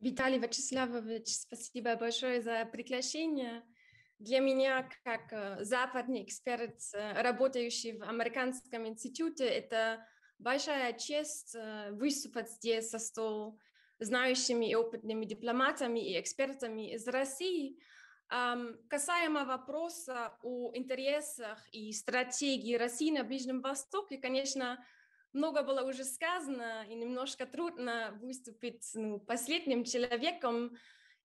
Виталий Вячеславович, спасибо большое за приглашение. Для меня, как э, западный эксперт, э, работающий в Американском институте, это большая честь э, выступать здесь со стол знающими и опытными дипломатами и экспертами из России. Касаемо вопроса о интересах и стратегии России на Ближнем Востоке, конечно, много было уже сказано, и немножко трудно выступить ну, последним человеком.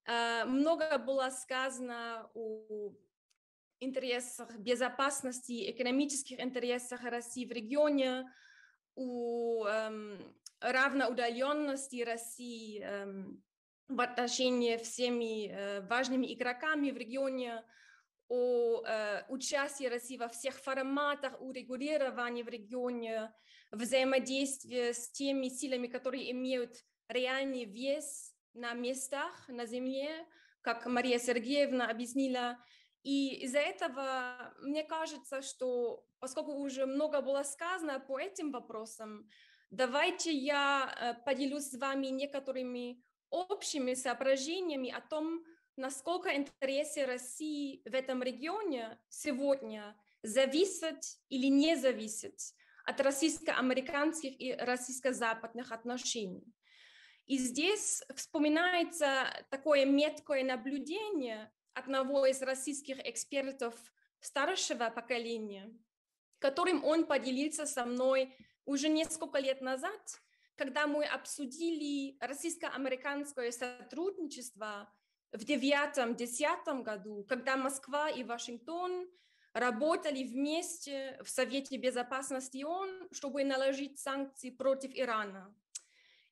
Э, много было сказано о интересах безопасности, экономических интересах России в регионе, о эм, равноудаленности России эм, в отношении всеми э, важными игроками в регионе, о э, участии России во всех форматах урегулирования в регионе, взаимодействие с теми силами, которые имеют реальный вес на местах, на земле, как Мария Сергеевна объяснила. И из-за этого мне кажется, что поскольку уже много было сказано по этим вопросам, давайте я э, поделюсь с вами некоторыми общими соображениями о том, насколько интересы России в этом регионе сегодня зависят или не зависят от российско-американских и российско-западных отношений. И здесь вспоминается такое меткое наблюдение одного из российских экспертов старшего поколения, которым он поделился со мной уже несколько лет назад, когда мы обсудили российско-американское сотрудничество в девятом-десятом году, когда Москва и Вашингтон работали вместе в Совете Безопасности ООН, чтобы наложить санкции против Ирана.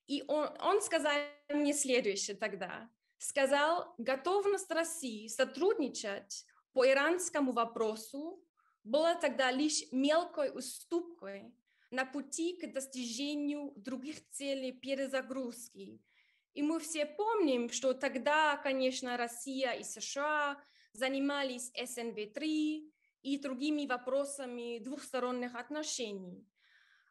И он, он сказал мне следующее тогда. Сказал, готовность России сотрудничать по иранскому вопросу была тогда лишь мелкой уступкой на пути к достижению других целей перезагрузки. И мы все помним, что тогда, конечно, Россия и США занимались СНВ-3, и другими вопросами двухсторонних отношений.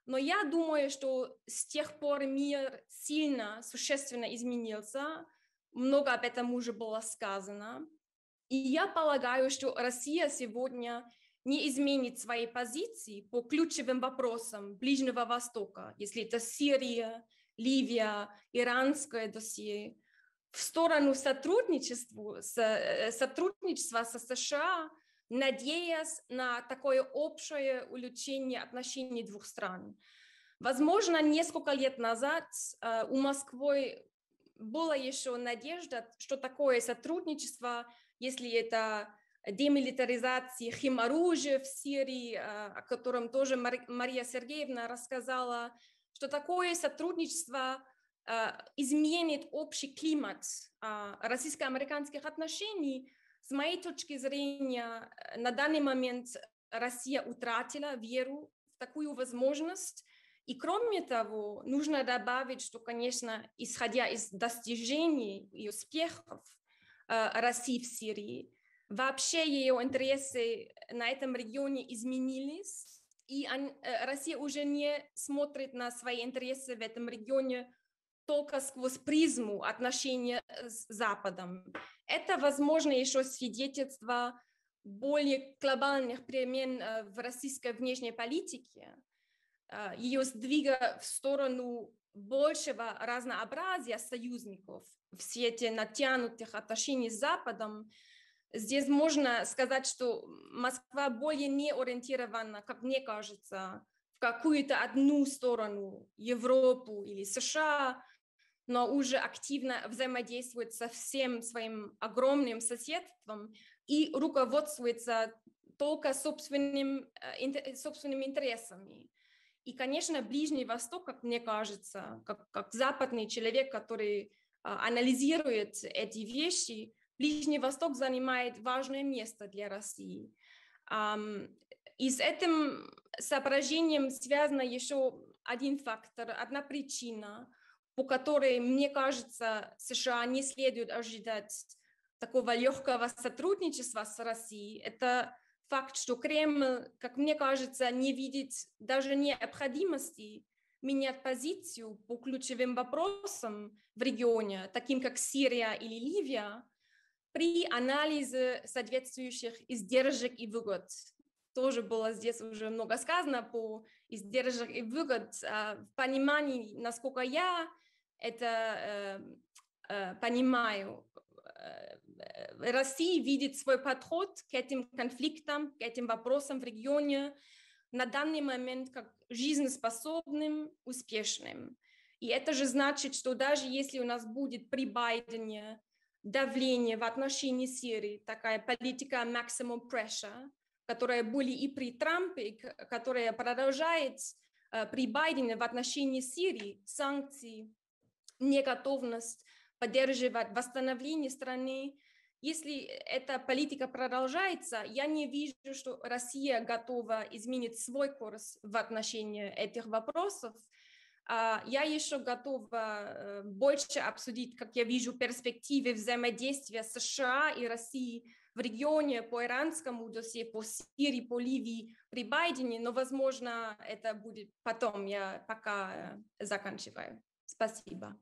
Но я думаю, что с тех пор мир сильно, существенно изменился, много об этом уже было сказано. И я полагаю, что Россия сегодня не изменит свои позиции по ключевым вопросам Ближнего Востока, если это Сирия, Ливия, иранское досье, в сторону сотрудничества, э, сотрудничества со США надеясь на такое общее улучшение отношений двух стран. Возможно, несколько лет назад э, у Москвы была еще надежда, что такое сотрудничество, если это демилитаризация химоружия в Сирии, э, о котором тоже Мария Сергеевна рассказала, что такое сотрудничество э, изменит общий климат российско-американских отношений, с моей точки зрения, э, на данный момент э, Россия утратила веру в такую возможность. И кроме того, нужно добавить, что, конечно, исходя из достижений и успехов э, России в Сирии, вообще ее интересы на этом регионе изменились, и Россия уже не смотрит на свои интересы в этом регионе только сквозь призму отношения э, с Западом. Это, возможно, еще свидетельство более глобальных перемен э, в российской внешней политике, э, ее сдвига в сторону большего разнообразия союзников, все эти натянутых отношений с Западом, здесь можно сказать, что Москва более не ориентирована, как мне кажется, в какую-то одну сторону, Европу или США, но уже активно взаимодействует со всем своим огромным соседством и руководствуется только собственным, э, собственными интересами. И, конечно, Ближний Восток, как мне кажется, как, как западный человек, который э, анализирует эти вещи, Ближний Восток занимает важное место для России. И с этим соображением связано еще один фактор, одна причина, по которой, мне кажется, США не следует ожидать такого легкого сотрудничества с Россией, это факт, что Кремль, как мне кажется, не видит даже необходимости менять позицию по ключевым вопросам в регионе, таким как Сирия или Ливия, при анализе соответствующих издержек и выгод тоже было здесь уже много сказано по издержек и выгод, а, в понимании, насколько я это эм, э, понимаю. Э, э, Россия видит свой подход к этим конфликтам, к этим вопросам в регионе на данный момент как жизнеспособным, успешным. И это же значит, что даже если у нас будет при Байдене давление в отношении Сирии, такая политика maximum pressure, которые были и при Трампе, которые продолжают э, при Байдене в отношении Сирии, санкции, неготовность поддерживать восстановление страны. Если эта политика продолжается, я не вижу, что Россия готова изменить свой курс в отношении этих вопросов. А, я еще готова э, больше обсудить, как я вижу перспективы взаимодействия США и России в регионе по иранскому досье, по Сирии, по Ливии при Байдене, но, возможно, это будет потом. Я пока э, заканчиваю. Спасибо.